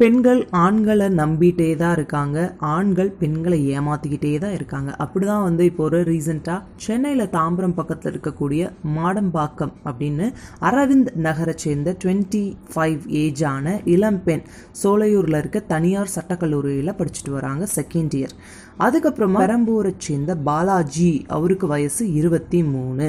பெண்கள் ஆண்களை நம்பிட்டே தான் இருக்காங்க ஆண்கள் பெண்களை ஏமாத்திக்கிட்டே தான் இருக்காங்க அப்படி தான் வந்து இப்போ ஒரு ரீசெண்டாக சென்னையில் தாம்பரம் பக்கத்தில் இருக்கக்கூடிய மாடம்பாக்கம் அப்படின்னு அரவிந்த் நகரை சேர்ந்த டுவெண்ட்டி ஃபைவ் ஏஜான இளம்பெண் சோலையூரில் இருக்க தனியார் சட்டக்கல்லூரியில் படிச்சுட்டு வராங்க செகண்ட் இயர் அதுக்கப்புறமா பெரம்பூரை சேர்ந்த பாலாஜி அவருக்கு வயசு இருபத்தி மூணு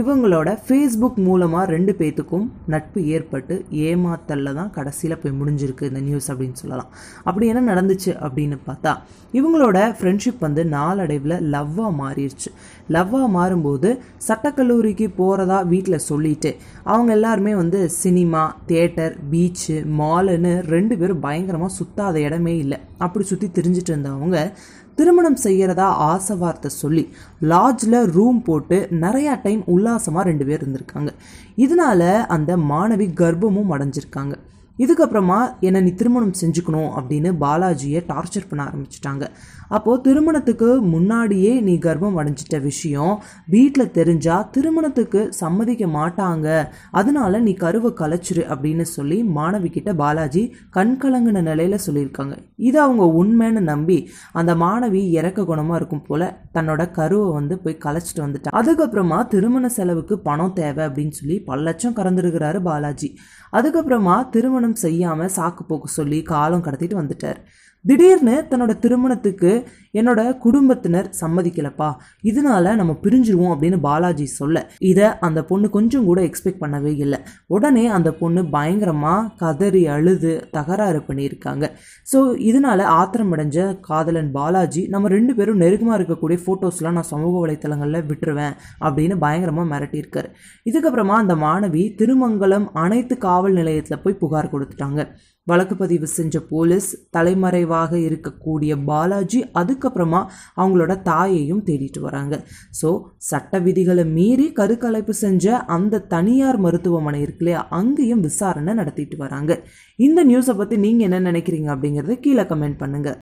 இவங்களோட ஃபேஸ்புக் மூலமாக ரெண்டு பேத்துக்கும் நட்பு ஏற்பட்டு ஏமாத்தலில் தான் கடைசியில் போய் முடிஞ்சிருக்கு இந்த நியூஸ் அப்படின்னு சொல்லலாம் அப்படி என்ன நடந்துச்சு அப்படின்னு பார்த்தா இவங்களோட ஃப்ரெண்ட்ஷிப் வந்து நாளடைவில் லவ்வாக மாறிடுச்சு லவ்வாக மாறும்போது சட்டக்கல்லூரிக்கு போகிறதா வீட்டில் சொல்லிட்டு அவங்க எல்லாருமே வந்து சினிமா தேட்டர் பீச்சு மாலுன்னு ரெண்டு பேரும் பயங்கரமாக சுத்தாத இடமே இல்லை அப்படி சுற்றி தெரிஞ்சிட்டு இருந்தவங்க திருமணம் செய்கிறதா ஆசை வார்த்தை சொல்லி லாட்ஜில் ரூம் போட்டு நிறையா டைம் உல்லாசமாக ரெண்டு பேர் இருந்திருக்காங்க இதனால அந்த மாணவி கர்ப்பமும் அடைஞ்சிருக்காங்க இதுக்கப்புறமா என்னை நீ திருமணம் செஞ்சுக்கணும் அப்படின்னு பாலாஜியை டார்ச்சர் பண்ண ஆரம்பிச்சிட்டாங்க அப்போது திருமணத்துக்கு முன்னாடியே நீ கர்ப்பம் அடைஞ்சிட்ட விஷயம் வீட்டில் தெரிஞ்சால் திருமணத்துக்கு சம்மதிக்க மாட்டாங்க அதனால நீ கருவை கலைச்சிரு அப்படின்னு சொல்லி மாணவிக்கிட்ட பாலாஜி கண்கலங்கின நிலையில் சொல்லியிருக்காங்க இது அவங்க உண்மைன்னு நம்பி அந்த மாணவி இறக்க குணமாக இருக்கும் போல் தன்னோட கருவை வந்து போய் கலைச்சிட்டு வந்துட்டான் அதுக்கப்புறமா திருமண செலவுக்கு பணம் தேவை அப்படின்னு சொல்லி பல லட்சம் கறந்துருக்கிறாரு பாலாஜி அதுக்கப்புறமா திருமண திருமணம் செய்யாமல் சாக்கு போக்கு சொல்லி காலம் கடத்திட்டு வந்துட்டார் திடீர்னு தன்னோட திருமணத்துக்கு என்னோட குடும்பத்தினர் சம்மதிக்கலப்பா இதனால நம்ம பிரிஞ்சிருவோம் அப்படின்னு பாலாஜி சொல்ல இதை அந்த பொண்ணு கொஞ்சம் கூட எக்ஸ்பெக்ட் பண்ணவே இல்லை உடனே அந்த பொண்ணு பயங்கரமாக கதறி அழுது தகராறு பண்ணியிருக்காங்க ஸோ இதனால ஆத்திரம் அடைஞ்ச காதலன் பாலாஜி நம்ம ரெண்டு பேரும் நெருக்கமாக இருக்கக்கூடிய ஃபோட்டோஸ்லாம் நான் சமூக வலைத்தளங்களில் விட்டுருவேன் அப்படின்னு பயங்கரமாக மிரட்டியிருக்காரு இதுக்கப்புறமா அந்த மாணவி திருமங்கலம் அனைத்து காவல் நிலையத்தில் போய் புகார் கொடுத்துட்டாங்க வழக்கு பதிவு செஞ்ச போலீஸ் தலைமறைவாக இருக்கக்கூடிய பாலாஜி அதுக்கப்புறமா அவங்களோட தாயையும் தேடிட்டு வராங்க ஸோ சட்ட விதிகளை மீறி கருக்கலைப்பு செஞ்ச அந்த தனியார் மருத்துவமனை இருக்கு இல்லையா அங்கேயும் விசாரணை நடத்திட்டு வராங்க இந்த நியூஸை பற்றி நீங்கள் என்ன நினைக்கிறீங்க அப்படிங்கிறத கீழே கமெண்ட் பண்ணுங்கள்